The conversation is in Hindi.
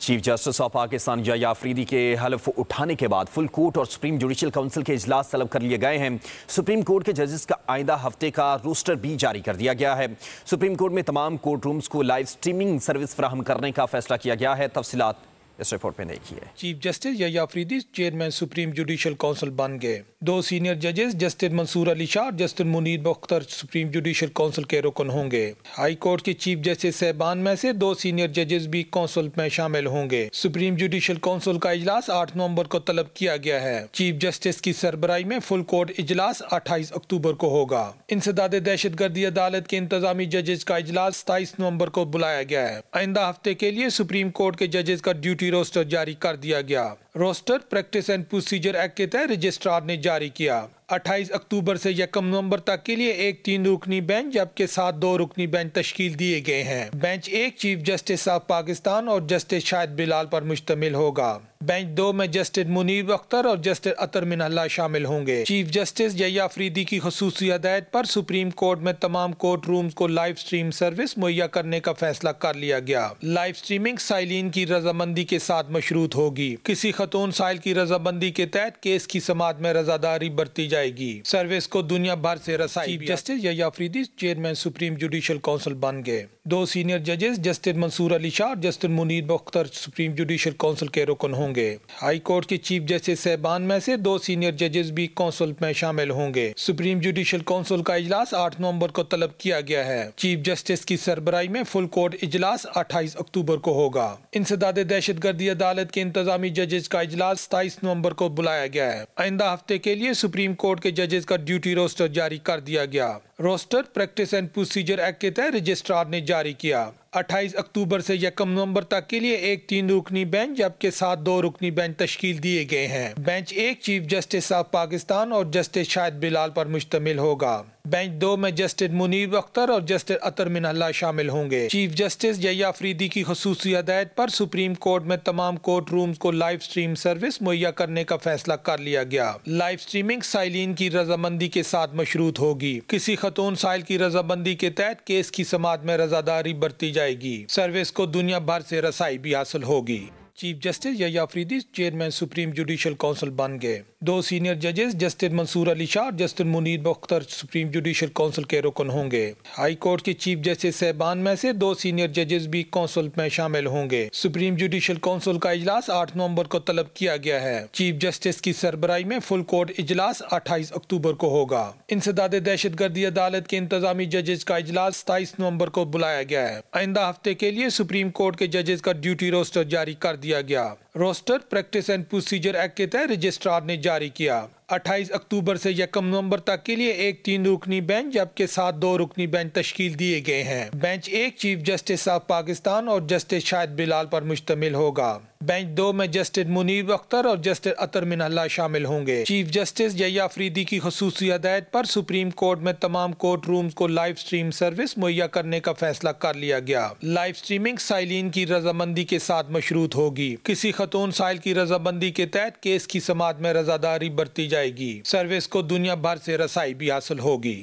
chief justice of Pakistan Yahya Afridi के हलफ उठाने के बाद फुल कोर्ट और सुप्रीम जुडिशल काउंसिल के इजलास तलब कर लिए गए हैं सुप्रीम कोर्ट के जजेस का आइंदा हफ्ते का रोस्टर भी जारी कर दिया गया है सुप्रीम कोर्ट में तमाम कोर्ट रूम्स को लाइव स्ट्रीमिंग सर्विस फ्राहम करने का फैसला किया गया है तफसीत इस रिपोर्ट में देखी है chief justice Yahya Afridi chairman supreme judicial council बन गए दो सीनियर जजेस जस्टिस मंसूर अली शाह और justice Munir Mukhtar supreme judicial council के रुकन होंगे हाई कोर्ट के चीफ जस्टिस सहबान में से दो सीनियर जजेस भी काउंसिल में शामिल होंगे सुप्रीम जुडिशल काउंसिल का इजलास आठ नवम्बर को तलब किया गया है चीफ जस्टिस की सरबराई में फुल कोर्ट इजलास अट्ठाईस अक्टूबर को होगा इंसदाद दहशत गर्दी अदालत के इंतजामी जजेस का इजलास सताईस नवम्बर को बुलाया गया है आइंदा हफ्ते के लिए सुप्रीम कोर्ट के जजेस का ड्यूटी जीरो तो जारी कर दिया गया roster practice and procedure act के तहत रजिस्ट्रार ने जारी किया 28 अक्टूबर से यकम नवंबर तक के लिए एक तीन रुकनी बेंच जबकि सात दो रुकनी बेंच तश्ल दिए गए हैं बेंच एक चीफ जस्टिस ऑफ पाकिस्तान और जस्टिस शाहिद बिलाल पर मुश्तमिल होगा बेंच दो में जस्टिस मुनीब अख्तर और जस्टिस अतर मिनल्ला शामिल होंगे चीफ जस्टिस जया अफरीदी की खसूस हदायत पर सुप्रीम कोर्ट में तमाम कोर्ट रूम को लाइव स्ट्रीम सर्विस मुहैया करने का फैसला कर लिया गया लाइव स्ट्रीमिंग साइलिन की रजामंदी के साथ मशरूत होगी किसी खतून साहिल की रजाबंदी के तहत केस की समाज में रजादारी बरती जाएगी सर्विस को दुनिया भर से रसाई चीफ जस्टिस या चेयरमैन सुप्रीम जुडिशल काउंसिल बन गए दो सीनियर जजेस जस्टिस मंसूर अली शाह और justice Munir Bakhtar supreme judicial council के रुकन होंगे हाई कोर्ट के चीफ जस्टिस सहबान में से दो सीनियर जजेस भी काउंसिल में शामिल होंगे सुप्रीम जुडिशल काउंसिल का इजलास आठ नवम्बर को तलब किया गया है चीफ जस्टिस की सरबराई में फुल कोर्ट इजलास अट्ठाईस अक्टूबर को होगा इंसदाद दहशत गर्दी अदालत के इंतजामी जजेस जिसका इजलास सताईस नवम्बर को बुलाया गया है आइंदा हफ्ते के लिए सुप्रीम कोर्ट के जजेस का ड्यूटी रोस्टर जारी कर दिया गया roster practice and procedure act के तहत रजिस्ट्रार ने जारी किया 28 अक्टूबर से यकम नवंबर तक के लिए एक तीन रुकनी बेंच जबकि सात दो रुकनी बेंच तश्कील दिए गए हैं बेंच एक चीफ जस्टिस ऑफ पाकिस्तान और जस्टिस शाहिद बिलाल पर मुश्तमिल होगा बेंच दो में जस्टिस मुनीब अख्तर और जस्टिस अतर मिनल्ला शामिल होंगे चीफ जस्टिस जया फरीदी की खसूसी हदायत पर सुप्रीम कोर्ट में तमाम कोर्ट रूम को लाइव स्ट्रीम सर्विस मुहैया करने का फैसला कर लिया गया लाइव स्ट्रीमिंग साइलिन की रजामंदी के साथ मशरूत होगी किसी खतून साइल की रजामंदी के तहत केस की समाज में रजादारी बरती जाएगी सर्विस को दुनिया भर ऐसी रसाई भी हासिल होगी chief justice Yahya Afridi chairman supreme judicial council बन गए दो सीनियर जजेस जस्टिस मंसूर अली शाह और justice Munir Mukhtar supreme judicial council के रुकन होंगे हाई कोर्ट के चीफ जस्टिस सहबान में से दो सीनियर जजेस भी काउंसिल में शामिल होंगे सुप्रीम जुडिशल काउंसिल का इजलास आठ नवम्बर को तलब किया गया है चीफ जस्टिस की सरबराई में फुल कोर्ट इजलास अट्ठाईस अक्टूबर को होगा इंसदाद दहशत गर्दी अदालत के इंतजामी जजेस का इजलास सताईस नवम्बर को बुलाया गया है आइंदा हफ्ते के लिए सुप्रीम कोर्ट के जजेस का ड्यूटी रोस्टर जारी कर दिया दिया गया roster practice and procedure act के तहत रजिस्ट्रार ने जारी किया अट्ठाईस अक्टूबर से यकम नवंबर तक के लिए एक तीन रुकनी बेंच जबकि सात दो रुकनी बेंच तश्ल दिए गए हैं बेंच एक चीफ जस्टिस ऑफ पाकिस्तान और जस्टिस शाहिद बिलाल पर मुश्तमिल होगा बेंच दो में जस्टिस मुनीब अख्तर और जस्टिस अतर मिनल्ला शामिल होंगे चीफ जस्टिस जया अफरीदी की खसूस हदायत पर सुप्रीम कोर्ट में तमाम कोर्ट रूम्स को लाइव स्ट्रीम सर्विस मुहैया करने का फैसला कर लिया गया लाइव स्ट्रीमिंग साइलिन की रजामंदी के साथ मशरूत होगी किसी खतून साइल की रजामंदी के तहत केस की समाज में रजादारी बरती जाए जाएगी सर्विस को दुनिया भर से रसाई भी हासिल होगी